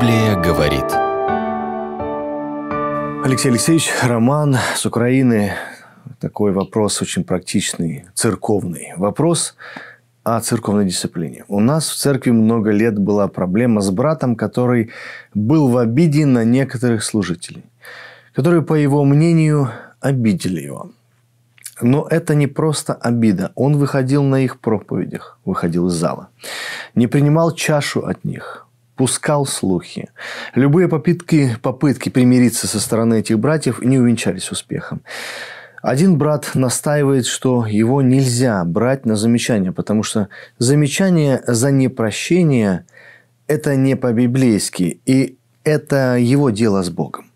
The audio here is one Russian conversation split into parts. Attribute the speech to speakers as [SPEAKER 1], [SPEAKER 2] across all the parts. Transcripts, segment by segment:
[SPEAKER 1] Библия говорит. Алексей Алексеевич, роман с Украины. Такой вопрос очень практичный, церковный. Вопрос о церковной дисциплине. У нас в церкви много лет была проблема с братом, который был в обиде на некоторых служителей, которые, по его мнению, обидели его. Но это не просто обида. Он выходил на их проповедях, выходил из зала. Не принимал чашу от них пускал слухи. Любые попытки, попытки примириться со стороны этих братьев не увенчались успехом. Один брат настаивает, что его нельзя брать на замечание, потому что замечание за непрощение – это не по-библейски, и это его дело с Богом.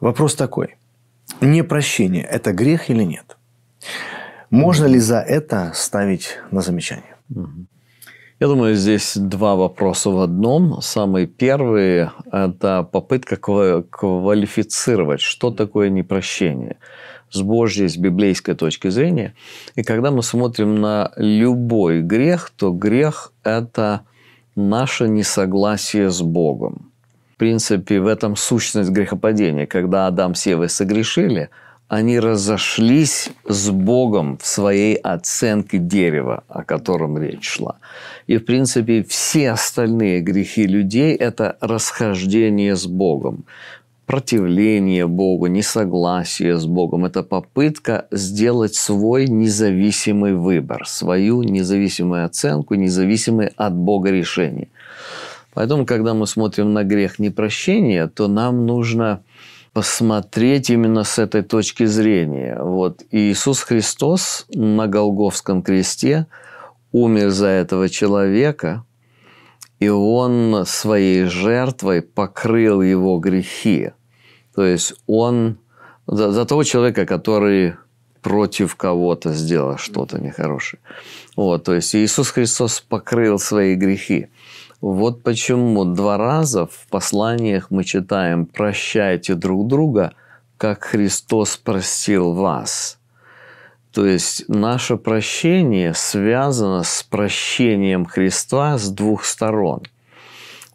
[SPEAKER 1] Вопрос такой. Непрощение – это грех или нет? Можно ли за это ставить на замечание? Я думаю,
[SPEAKER 2] здесь два вопроса в одном. Самый первый – это попытка квалифицировать, что такое непрощение с Божьей, с библейской точки зрения. И когда мы смотрим на любой грех, то грех – это наше несогласие с Богом. В принципе, в этом сущность грехопадения. Когда Адам с Евой согрешили – они разошлись с Богом в своей оценке дерева, о котором речь шла. И, в принципе, все остальные грехи людей – это расхождение с Богом, противление Богу, несогласие с Богом. Это попытка сделать свой независимый выбор, свою независимую оценку, независимое от Бога решение. Поэтому, когда мы смотрим на грех непрощения, то нам нужно – посмотреть именно с этой точки зрения. Вот. И Иисус Христос на Голговском кресте умер за этого человека, и он своей жертвой покрыл его грехи. То есть он за, за того человека, который против кого-то сделал что-то нехорошее. Вот, то есть Иисус Христос покрыл свои грехи. Вот почему два раза в посланиях мы читаем «прощайте друг друга», как Христос простил вас. То есть наше прощение связано с прощением Христа с двух сторон.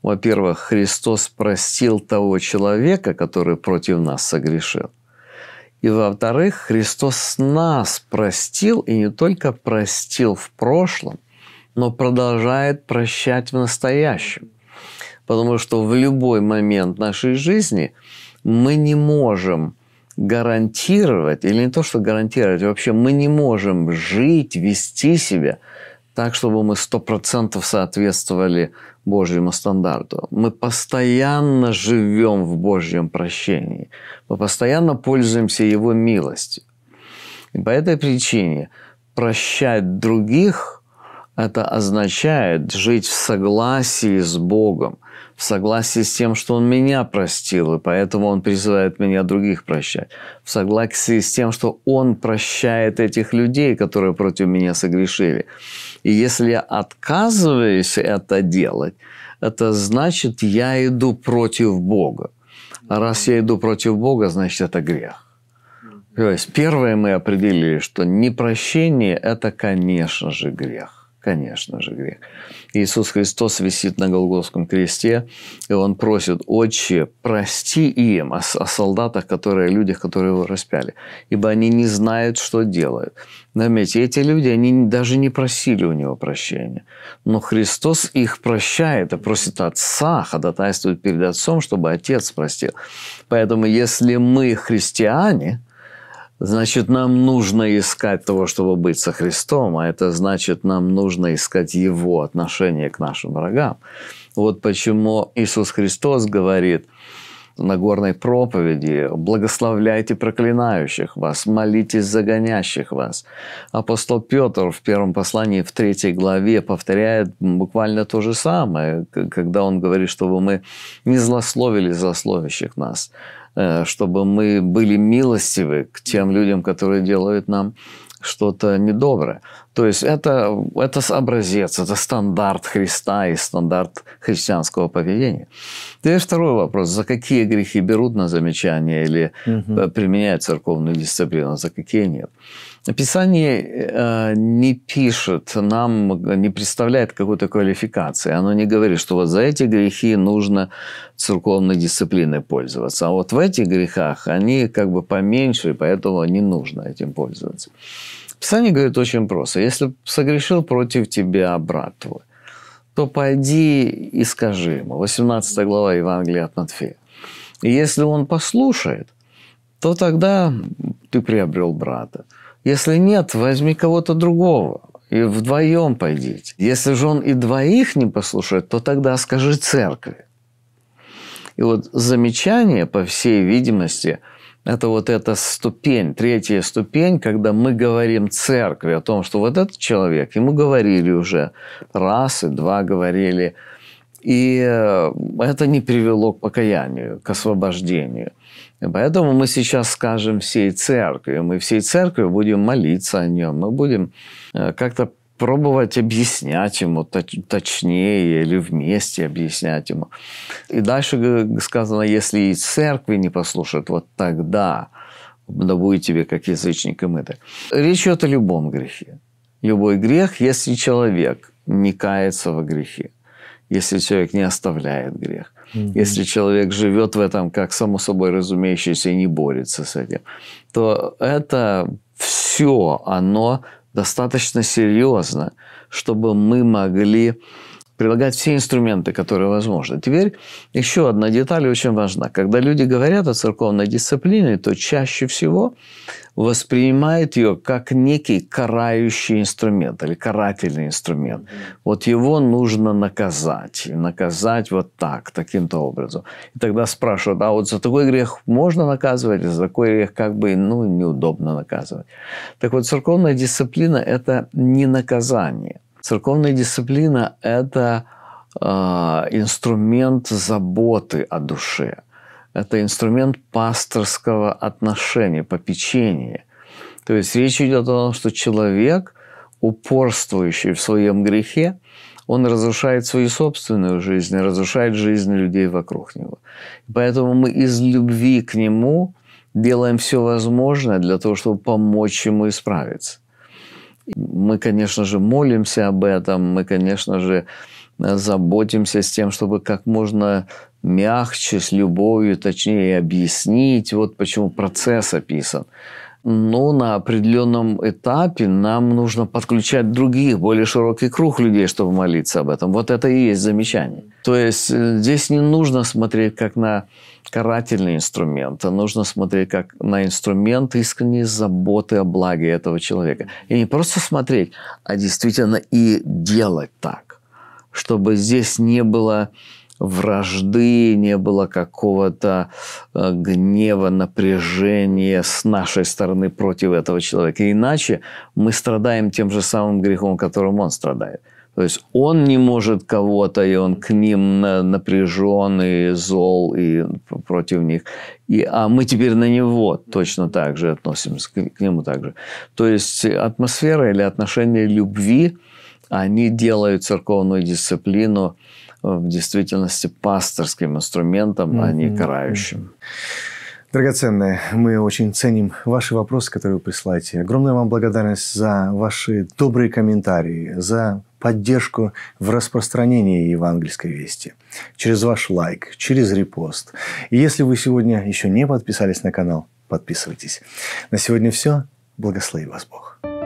[SPEAKER 2] Во-первых, Христос простил того человека, который против нас согрешил. И во-вторых, Христос нас простил, и не только простил в прошлом, но продолжает прощать в настоящем. Потому что в любой момент нашей жизни мы не можем гарантировать, или не то, что гарантировать, вообще мы не можем жить, вести себя так, чтобы мы 100% соответствовали Божьему стандарту. Мы постоянно живем в Божьем прощении. Мы постоянно пользуемся Его милостью. И по этой причине прощать других – это означает жить в согласии с Богом, в согласии с тем, что Он меня простил, и поэтому Он призывает меня других прощать, в согласии с тем, что Он прощает этих людей, которые против меня согрешили. И если я отказываюсь это делать, это значит, я иду против Бога. А раз я иду против Бога, значит, это грех. То есть, первое мы определили, что непрощение – это, конечно же, грех. Конечно же, грех. Иисус Христос висит на Голгофском кресте, и Он просит, «Отче, прости им о, о солдатах, которые, о людях, которые его распяли, ибо они не знают, что делают». Заметьте, эти люди, они даже не просили у Него прощения. Но Христос их прощает и просит Отца, ходатайствует перед Отцом, чтобы Отец простил. Поэтому, если мы христиане – Значит, нам нужно искать того, чтобы быть со Христом, а это значит, нам нужно искать Его отношение к нашим врагам. Вот почему Иисус Христос говорит – Нагорной проповеди «Благословляйте проклинающих вас, молитесь загонящих вас». Апостол Петр в первом послании в третьей главе повторяет буквально то же самое, когда он говорит, чтобы мы не злословили злословящих нас, э, чтобы мы были милостивы к тем людям, которые делают нам что-то недоброе. То есть это, это образец, это стандарт Христа и стандарт христианского поведения. Теперь второй вопрос. За какие грехи берут на замечание или угу. применяют церковную дисциплину, а за какие нет? Писание э, не пишет нам, не представляет какой-то квалификации. Оно не говорит, что вот за эти грехи нужно церковной дисциплиной пользоваться. А вот в этих грехах они как бы поменьше, и поэтому не нужно этим пользоваться. Писание говорит очень просто. Если согрешил против тебя брат твой, то пойди и скажи ему. 18 глава Евангелия от Матфея. И если он послушает, то тогда ты приобрел брата. Если нет, возьми кого-то другого и вдвоем пойдите. Если же он и двоих не послушает, то тогда скажи церкви. И вот замечание, по всей видимости – это вот эта ступень, третья ступень, когда мы говорим церкви о том, что вот этот человек, ему говорили уже раз и два говорили, и э, это не привело к покаянию, к освобождению. И поэтому мы сейчас скажем всей церкви, мы всей церкви будем молиться о нем, мы будем э, как-то пробовать объяснять ему точнее или вместе объяснять ему. И дальше сказано, если и церкви не послушают, вот тогда да будет тебе как язычникам это. Речь идет о любом грехе. Любой грех, если человек не кается во грехе, если человек не оставляет грех, hmm Если человек живет в этом как само собой разумеющееся и не борется с этим, то это все, оно достаточно серьезно, чтобы мы могли прилагать все инструменты, которые возможны. Теперь еще одна деталь очень важна. Когда люди говорят о церковной дисциплине, то чаще всего воспринимают ее как некий карающий инструмент или карательный инструмент. Вот его нужно наказать. наказать вот так, таким-то образом. И тогда спрашивают, а вот за такой грех можно наказывать, а за такой грех как бы ну, неудобно наказывать. Так вот, церковная дисциплина – это не наказание. Церковная дисциплина – это э, инструмент заботы о душе. Это инструмент пасторского отношения, попечения. То есть речь идет о том, что человек, упорствующий в своем грехе, он разрушает свою собственную жизнь, разрушает жизнь людей вокруг него. Поэтому мы из любви к нему делаем все возможное для того, чтобы помочь ему исправиться. Мы, конечно же, молимся об этом, мы, конечно же, заботимся с тем, чтобы как можно мягче, с любовью, точнее, объяснить, вот почему процесс описан но на определенном этапе нам нужно подключать других, более широкий круг людей, чтобы молиться об этом. Вот это и есть замечание. То есть э, здесь не нужно смотреть как на карательный инструмент, а нужно смотреть как на инструмент искренней заботы о благе этого человека. И не просто смотреть, а действительно и делать так, чтобы здесь не было вражды, не было какого-то э, гнева, напряжения с нашей стороны против этого человека. Иначе мы страдаем тем же самым грехом, которым он страдает. То есть он не может кого-то, и он к ним напряжен, и зол, и против них. И, а мы теперь на него точно так же относимся, к, нему так же. То есть атмосфера или отношения любви, они делают церковную дисциплину в действительности пасторским инструментом, mm-hmm. а не карающим.
[SPEAKER 1] Драгоценные, мы очень ценим ваши вопросы, которые вы присылаете. Огромная вам благодарность за ваши добрые комментарии, за поддержку в распространении евангельской вести, через ваш лайк, через репост. И если вы сегодня еще не подписались на канал, подписывайтесь. На сегодня все. Благослови вас Бог.